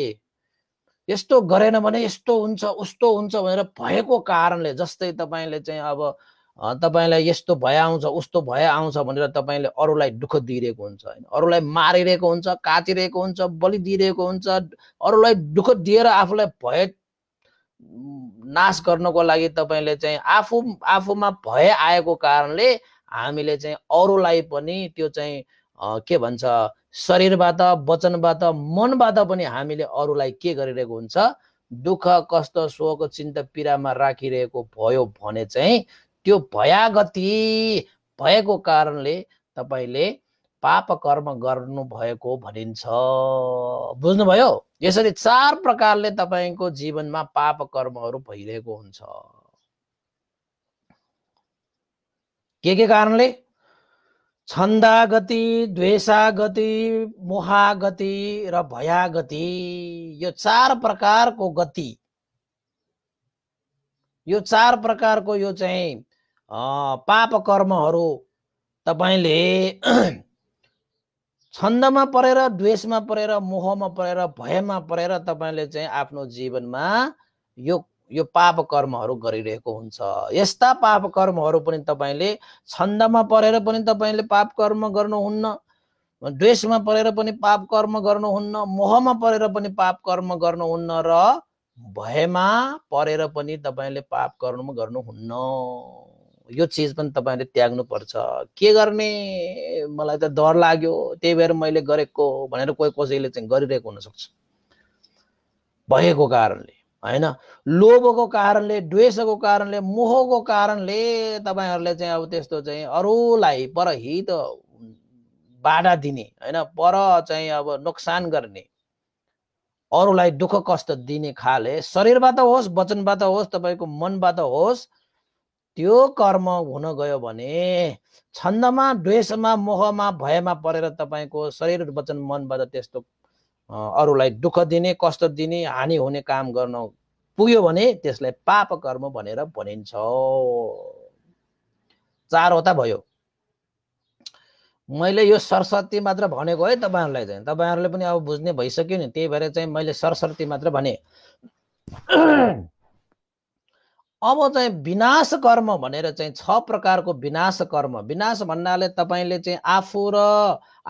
यस्तो गरेन भने यस्तो हुन्छ उस्तो हुन्छ भनेर भएको कारणले जस्तै तपाईँले चाहिँ अब तपाईँलाई यस्तो भए आउँछ उस्तो भए आउँछ भनेर तपाईँले अरूलाई दुःख दिइरहेको हुन्छ होइन अरूलाई मारिरहेको हुन्छ काटिरहेको हुन्छ बलि दिइरहेको हुन्छ अरूलाई दुःख दिएर आफूलाई भय नाश गर्नको लागि तपाईँले चाहिँ आफू आफूमा भय आएको कारणले हामीले चाहिँ अरूलाई पनि त्यो चाहिँ के भन्छ शरीरबाट वचनबाट मनबाट पनि हामीले अरूलाई के गरिरहेको हुन्छ दुःख कष्ट शोक चिन्ता पीडामा राखिरहेको भयो भने चाहिँ त्यो भयागति भएको कारणले तपाईँले पाप कर्म गर्नुभएको भनिन्छ बुझ्नुभयो यसरी चार प्रकारले तपाईँको जीवनमा पाप कर्महरू भइरहेको हुन्छ के के कारणले छन्दागति द्वेषागति मोहागति र भयागति यो चार प्रकारको गति यो चार प्रकारको यो चाहिँ पाप कर्महरू तपाईँले छन्दमा परेर द्वेषमा परेर मोहमा परेर भयमा परेर तपाईँले चाहिँ आफ्नो जीवनमा यो यो पाप कर्महरू गरिरहेको हुन्छ यस्ता पाप कर्महरू पनि तपाईँले छन्दमा परेर पनि तपाईँले पाप कर्म गर्नुहुन्न द्वेषमा परेर पनि पाप कर्म गर्नुहुन्न मोहमा परेर पनि पाप कर्म गर्नुहुन्न र भयमा परेर पनि तपाईँले पाप कर्म गर्नुहुन्न यो चिज पनि तपाईँले त्याग्नुपर्छ के गर्ने मलाई त डर लाग्यो त्यही भएर मैले गरेको भनेर कोही कसैले चाहिँ गरिरहेको हुनसक्छ भएको कारणले होइन लोभको कारणले द्वेषको कारणले मोहको कारणले तपाईँहरूले चाहिँ अब त्यस्तो चाहिँ अरूलाई परहित बाधा दिने होइन पर चाहिँ अब नोक्सान गर्ने अरूलाई दुःख कष्ट दिने खाले शरीरबाट होस् वचनबाट होस् तपाईँको मनबाट होस् त्यो कर्म हुन गयो भने छन्दमा द्वेषमा मोहमा भयमा परेर तपाईँको शरीर वचन मनबाट त्यस्तो अरूलाई दुःख दिने कष्ट दिने हानि हुने काम गर्न पुग्यो भने त्यसलाई पाप कर्म भनेर भनिन्छ चारवटा भयो मैले यो सरस्वती मात्र भनेको है तपाईँहरूलाई चाहिँ तपाईँहरूले पनि अब बुझ्ने भइसक्यो नि त्यही भएर चाहिँ मैले सरस्वती मात्र भने अब चाहिँ विनाश कर्म भनेर चाहिँ छ प्रकारको विनाश कर्म विनाश भन्नाले तपाईँले चाहिँ आफू र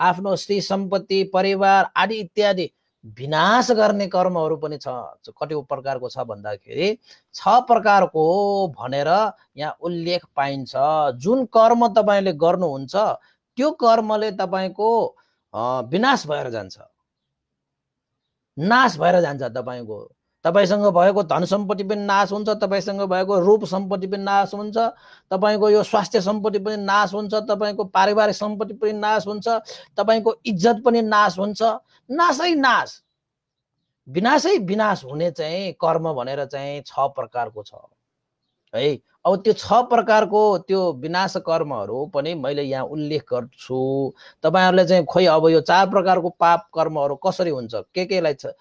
आफ्नो श्री सम्पत्ति परिवार आदि इत्यादि विनाश गर्ने कर्महरू पनि छ कति प्रकारको छ भन्दाखेरि छ प्रकारको भनेर यहाँ उल्लेख पाइन्छ जुन कर्म तपाईँले गर्नुहुन्छ त्यो कर्मले तपाईँको विनाश भएर जान्छ नाश भएर जान्छ तपाईँको तपाईँसँग भएको धन सम्पत्ति पनि नाश हुन्छ तपाईँसँग भएको रूप सम्पत्ति पनि नाश हुन्छ तपाईँको यो स्वास्थ्य सम्पत्ति पनि नाश हुन्छ तपाईँको पारिवारिक सम्पत्ति पनि नाश हुन्छ तपाईँको इज्जत पनि नाश हुन्छ नाशै नाश विनाशै विनाश हुने चाहिँ कर्म भनेर चाहिँ छ प्रकारको छ है अब त्यो छ प्रकारको त्यो विनाश कर्महरू पनि मैले यहाँ उल्लेख गर्छु तपाईँहरूले चाहिँ खोइ अब यो चार प्रकारको पाप कर्महरू कसरी हुन्छ के केलाई छ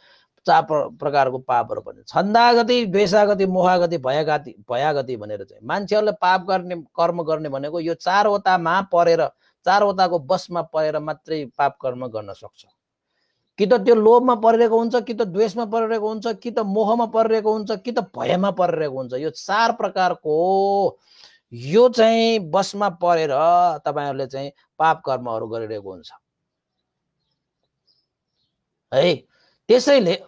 चार प्रकारको पापहरू भने छन्दागति द्वेषागति मोहागति भयागति भयागति भनेर चाहिँ मान्छेहरूले पाप गर्ने कर्म गर्ने भनेको यो चारवटामा परेर चारवटाको बसमा परेर मात्रै पाप कर्म गर्न सक्छ कि त त्यो लोभमा परिरहेको हुन्छ कि त द्वेषमा परिरहेको हुन्छ कि त मोहमा परिरहेको हुन्छ कि त भयमा परिरहेको हुन्छ यो चार प्रकारको यो चाहिँ बसमा परेर तपाईँहरूले चाहिँ पाप कर्महरू गरिरहेको हुन्छ है त्यसैले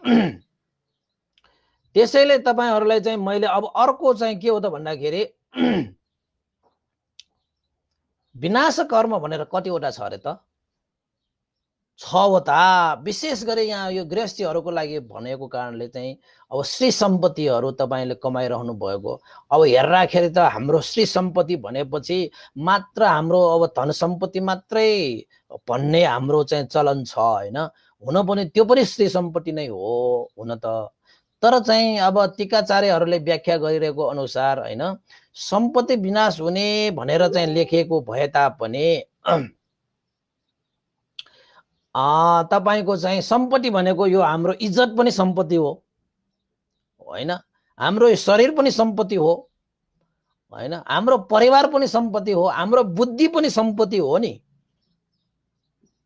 त्यसैले तपाईँहरूलाई चाहिँ मैले अब अर्को चाहिँ के हो त भन्दाखेरि विनाश कर्म भनेर कतिवटा छ अरे त छवटा विशेष गरी यहाँ यो गृहस्थीहरूको लागि भनेको कारणले चाहिँ अब श्री सम्पत्तिहरू तपाईँले कमाइरहनु भएको अब हेर्दाखेरि त हाम्रो श्री सम्पत्ति भनेपछि मात्र हाम्रो अब धन सम्पत्ति मात्रै भन्ने हाम्रो चाहिँ चलन छ होइन हुन पनि त्यो पनि श्री सम्पत्ति नै हो हुन त तर चाहिँ अब टिकाचार्यहरूले व्याख्या गरिरहेको अनुसार होइन सम्पत्ति विनाश हुने भनेर चाहिँ लेखिएको भए तापनि तपाईँको चाहिँ सम्पत्ति भनेको यो हाम्रो इज्जत पनि सम्पत्ति हो होइन हाम्रो शरीर पनि सम्पत्ति हो होइन हाम्रो परिवार पनि सम्पत्ति हो हाम्रो बुद्धि पनि सम्पत्ति हो नि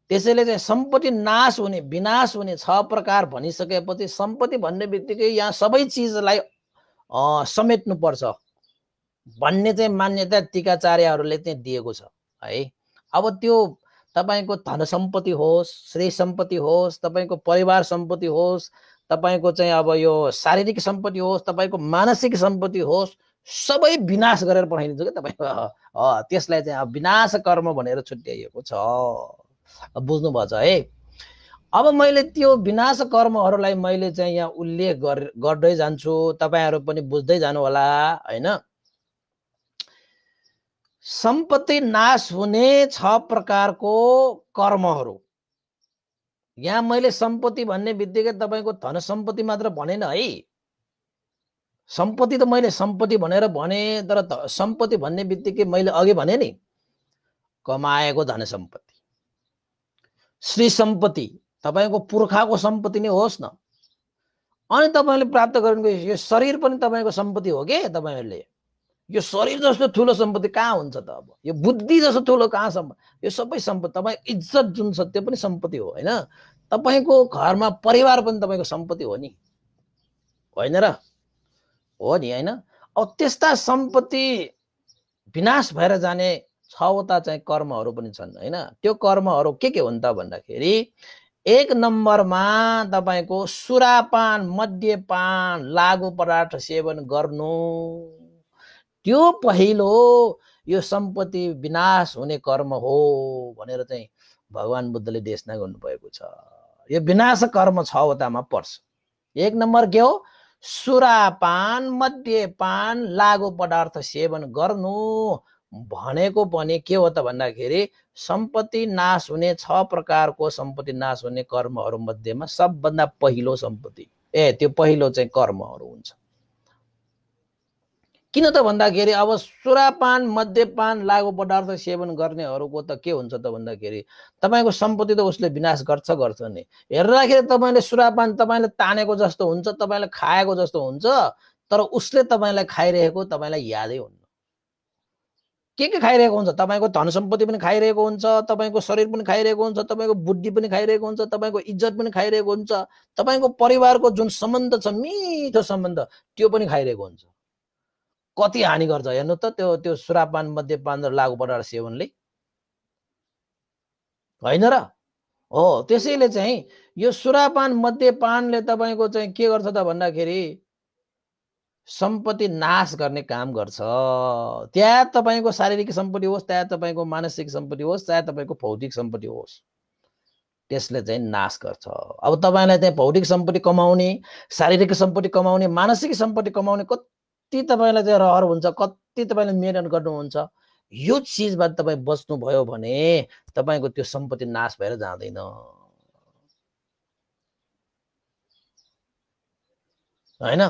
त्यसैले चाहिँ सम्पत्ति नाश हुने विनाश हुने छ प्रकार भनिसकेपछि सम्पत्ति भन्ने बित्तिकै यहाँ सबै चिजलाई समेट्नुपर्छ भन्ने चाहिँ मान्यता टिकाचार्यहरूले चाहिँ दिएको छ है अब त्यो तपाईँको धन सम्पत्ति होस् श्रेय सम्पत्ति होस् तपाईँको परिवार सम्पत्ति होस् तपाईँको चाहिँ अब यो शारीरिक सम्पत्ति होस् तपाईँको मानसिक सम्पत्ति होस् सबै विनाश गरेर पठाइदिन्छु क्या तपाईँको त्यसलाई चाहिँ अब विनाश कर्म भनेर छुट्याइएको छ बुझ्नुभएको छ है अब मैले त्यो विनाश कर्महरूलाई मैले चाहिँ यहाँ उल्लेख गर्दै जान्छु तपाईँहरू पनि बुझ्दै जानु होला होइन सम्पत्ति नाश हुने छ प्रकारको कर्महरू यहाँ मैले सम्पत्ति भन्ने बित्तिकै तपाईँको धन सम्पत्ति मात्र भनेन है सम्पत्ति त मैले सम्पत्ति भनेर भने तर सम्पत्ति भन्ने बित्तिकै मैले अघि भने नि कमाएको धन सम्पत्ति श्री सम्पत्ति तपाईँको पुर्खाको सम्पत्ति नै होस् न अनि तपाईँले प्राप्त गर्नु यो शरीर पनि तपाईँको सम्पत्ति हो कि तपाईँहरूले यो शरीर जस्तो ठुलो सम्पत्ति कहाँ हुन्छ त अब यो बुद्धि जस्तो ठुलो कहाँ सम्पत्ति यो सबै सम्पत्ति तपाईँ इज्जत जुन छ त्यो पनि सम्पत्ति हो होइन तपाईँको घरमा परिवार पनि तपाईँको सम्पत्ति हो नि होइन र हो नि होइन अब त्यस्ता सम्पत्ति विनाश भएर जाने छवटा चाहिँ कर्महरू पनि छन् होइन त्यो कर्महरू के के हुन् त भन्दाखेरि एक नम्बरमा तपाईँको सुरापान मद्यपान लागु पदार्थ सेवन गर्नु त्यो पहिलो यो सम्पत्ति विनाश हुने कर्म हो भनेर चाहिँ भगवान् बुद्धले देशना गर्नुभएको छ यो विनाश कर्म छवटामा पर्छ एक नम्बर के हो सुरापान मध्यपान लागु पदार्थ सेवन गर्नु भनेको पनि के हो त भन्दाखेरि सम्पत्ति नाश हुने छ प्रकारको सम्पत्ति नाश हुने कर्महरू मध्येमा सबभन्दा पहिलो सम्पत्ति ए त्यो पहिलो चाहिँ कर्महरू हुन्छ किन त भन्दाखेरि अब सुरापान मध्यपान लागु पदार्थ सेवन गर्नेहरूको त के हुन्छ त भन्दाखेरि तपाईँको सम्पत्ति त उसले विनाश गर्छ गर्छ नि हेर्दाखेरि तपाईँले सुरापान तपाईँले तानेको जस्तो हुन्छ तपाईँले खाएको जस्तो हुन्छ तर उसले तपाईँलाई खाइरहेको तपाईँलाई यादै हुन्न के के खाइरहेको हुन्छ तपाईँको धन सम्पत्ति पनि खाइरहेको हुन्छ तपाईँको शरीर पनि खाइरहेको हुन्छ तपाईँको बुद्धि पनि खाइरहेको हुन्छ तपाईँको इज्जत पनि खाइरहेको हुन्छ तपाईँको परिवारको जुन सम्बन्ध छ मिठो सम्बन्ध त्यो पनि खाइरहेको हुन्छ कति हानि गर्छ हेर्नु त त्यो त्यो सुरापान मध्यपान र लागु परेर सेवनले होइन र हो त्यसैले चाहिँ यो सुरापान मध्यपानले तपाईँको चाहिँ के गर्छ त भन्दाखेरि सम्पत्ति नाश गर्ने काम गर्छ त्यहाँ तपाईँको शारीरिक सम्पत्ति होस् त्यहाँ तपाईँको मानसिक सम्पत्ति होस् चाहे तपाईँको भौतिक सम्पत्ति होस् त्यसले चाहिँ नाश गर्छ अब तपाईँलाई चाहिँ भौतिक सम्पत्ति कमाउने शारीरिक सम्पत्ति कमाउने मानसिक सम्पत्ति कमाउने कति कति तपाईँलाई चाहिँ रहर हुन्छ कति तपाईँले मेहनत गर्नुहुन्छ यो चिजमा तपाईँ बस्नुभयो भने तपाईँको त्यो सम्पत्ति नाश भएर जाँदैन होइन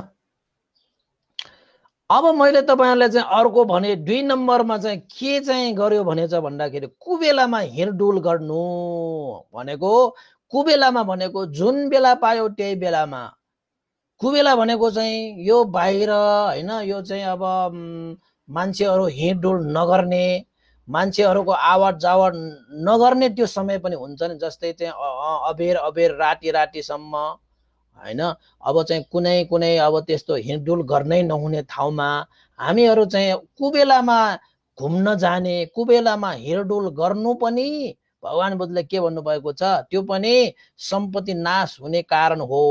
अब मैले तपाईँहरूलाई चाहिँ अर्को भने दुई नम्बरमा चाहिँ के चाहिँ गर्यो भने चाहिँ भन्दाखेरि कुबेलामा हिँडडुल गर्नु भनेको कुबेलामा भनेको जुन बेला पायो त्यही बेलामा कुबेला भनेको चाहिँ यो बाहिर होइन यो चाहिँ अब मान्छेहरू हिँडडुल नगर्ने मान्छेहरूको आवट जावट नगर्ने त्यो समय पनि हुन्छ नि जस्तै चाहिँ अबेर अबेर राति रातिसम्म होइन अब चाहिँ कुनै कुनै अब त्यस्तो हिँडडुल गर्नै नहुने ठाउँमा हामीहरू चाहिँ कुबेलामा घुम्न जाने कुबेलामा हिँडडुल गर्नु पनि भगवान् बुद्धले के भन्नुभएको छ त्यो पनि सम्पत्ति नाश हुने कारण हो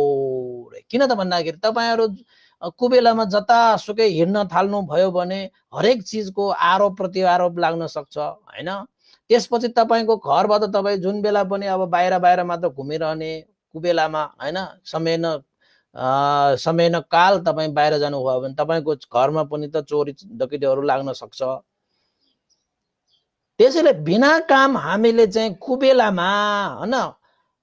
कुरो किन त भन्दाखेरि तपाईँहरू कुबेलामा बेलामा जतासुकै हिँड्न भयो भने हरेक चिजको आरोप प्रतिआरोप लाग्न सक्छ होइन त्यसपछि तपाईँको घरबाट तपाईँ जुन बेला पनि अब बाहिर बाहिर मात्र घुमिरहने कुबेलामा होइन समय न समय न काल तपाईँ बाहिर जानुभयो भने तपाईँको घरमा पनि त चोरी डकेटीहरू लाग्न सक्छ त्यसैले बिना काम हामीले चाहिँ कुबेलामा होइन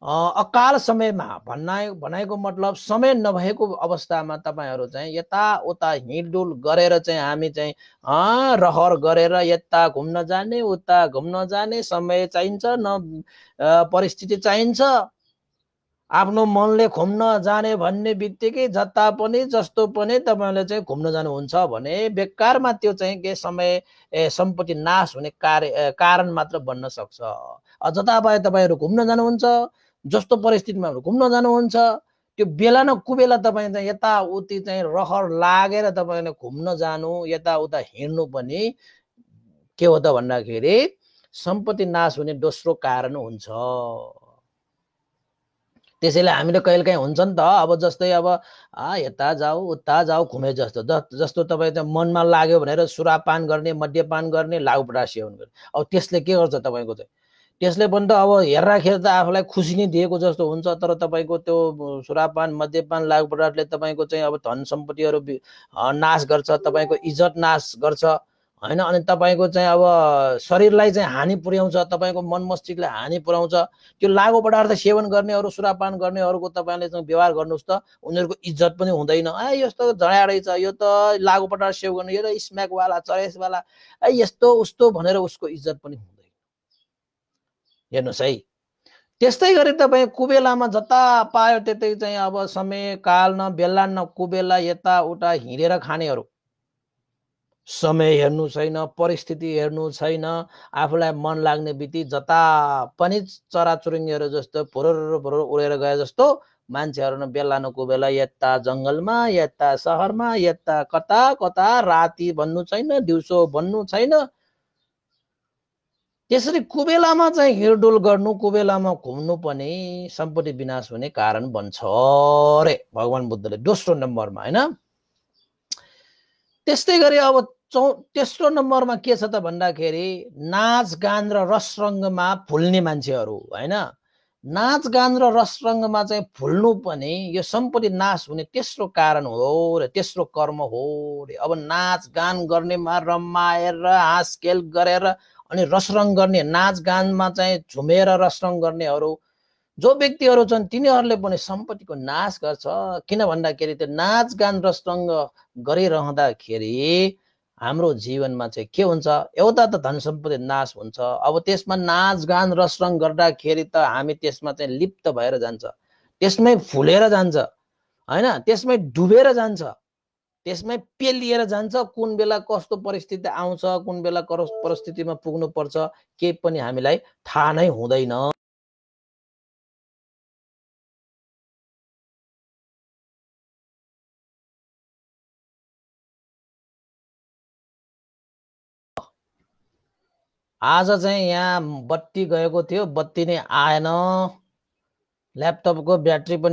अकाल समयमा भन्नाइ भनाइको मतलब समय नभएको अवस्थामा तपाईँहरू चाहिँ यताउता हिँडडुल गरेर चाहिँ हामी चाहिँ रहर गरेर यता घुम्न जाने उता घुम्न जाने समय चाहिन्छ न परिस्थिति चाहिन्छ आफ्नो मनले घुम्न जाने भन्ने बित्तिकै जता पनि जस्तो पनि तपाईँले चाहिँ घुम्न जानुहुन्छ भने बेकारमा त्यो चाहिँ के समय सम्पत्ति नाश हुने कार्य कारण मात्र बन्न सक्छ जता भए तपाईँहरू घुम्न जानुहुन्छ जस्तो परिस्थितिमा घुम्न जानुहुन्छ त्यो बेला न कुबेला तपाईँ चाहिँ यताउति चाहिँ रहर लागेर तपाईँले घुम्न जानु यताउता हिँड्नु पनि के हो त भन्दाखेरि सम्पत्ति नाश हुने दोस्रो कारण हुन्छ त्यसैले हामीले कहिलेकाहीँ हुन्छ नि त अब जस्तै अब आ यता जाऊ उता जाऊ घुमे जस्तो जस्तो तपाईँ चाहिँ मनमा लाग्यो भनेर सुरापान गर्ने मद्यपान गर्ने लागुपटा सेवन गर्ने अब त्यसले के गर्छ तपाईँको चाहिँ त्यसले पनि त अब हेर्दाखेरि त आफूलाई खुसी नै दिएको जस्तो हुन्छ तर तपाईँको त्यो सुरापान मद्यपान पदार्थले तपाईँको चाहिँ अब धन सम्पत्तिहरू नाश गर्छ तपाईँको इज्जत नाश गर्छ होइन अनि तपाईँको चाहिँ अब शरीरलाई चाहिँ हानि पुर्याउँछ तपाईँको मन मस्तिष्कलाई हानि पुर्याउँछ त्यो लागु पदार्थ सेवन गर्नेहरू सुरापान गर्नेहरूको तपाईँले चाहिँ व्यवहार गर्नुहोस् त उनीहरूको इज्जत पनि हुँदैन ए यस्तो झडा रहेछ यो त लागु पदार्थ सेवन गर्ने यो त स्म्याकवाला चरेसवाला ए यस्तो उस्तो भनेर उसको इज्जत पनि हुँदैन हेर्नुहोस् है त्यस्तै गरी तपाईँ कुबेलामा जता पायो त्यतै चाहिँ अब समय काल न बेला न कुबेला यताउता हिँडेर खानेहरू समय हेर्नु छैन परिस्थिति हेर्नु छैन आफूलाई मन लाग्ने बित्ति जता पनि चराचुरुङ्गीहरू जस्तो फुरो फुरो उडेर गए जस्तो मान्छेहरू न बेला न कुबेला यता जङ्गलमा यता सहरमा यता कता कता राति भन्नु छैन दिउँसो भन्नु छैन त्यसरी कुबेलामा चाहिँ हिँडडुल गर्नु कुबेलामा घुम्नु पनि सम्पत्ति विनाश हुने कारण बन्छ अरे भगवान् बुद्धले दोस्रो नम्बरमा होइन त्यस्तै गरी अब चौ तेस्रो नम्बरमा के छ त भन्दाखेरि नाचगान र रसरङ्गमा फुल्ने मान्छेहरू होइन नाचगान र रसरङ्गमा चाहिँ फुल्नु पनि यो सम्पत्ति नाश हुने तेस्रो कारण हो र तेस्रो कर्म हो रे अब नाचगान गर्नेमा रमाएर हाँसखेल गरेर अनि रसरङ गर्ने नाचगानमा चाहिँ झुमेर रसरङ गर्नेहरू जो व्यक्तिहरू छन् तिनीहरूले पनि सम्पत्तिको नाश गर्छ किन भन्दाखेरि त्यो नाचगान रसरङ्ग गरिरहँदाखेरि हाम्रो जीवनमा चाहिँ के हुन्छ एउटा त धन सम्पत्ति नाश हुन्छ अब त्यसमा नाचगान रसरङ गर्दाखेरि त हामी त्यसमा चाहिँ लिप्त भएर जान्छ त्यसमै फुलेर जान्छ होइन त्यसमै डुबेर जान्छ त्यसमै पेलिएर जान्छ कुन बेला कस्तो परिस्थिति आउँछ कुन बेला परिस्थितिमा पुग्नुपर्छ केही पनि हामीलाई थाहा नै हुँदैन आज चाहिँ यहाँ बत्ती गएको थियो बत्ती नै आएन ल्यापटपको ब्याट्री पनि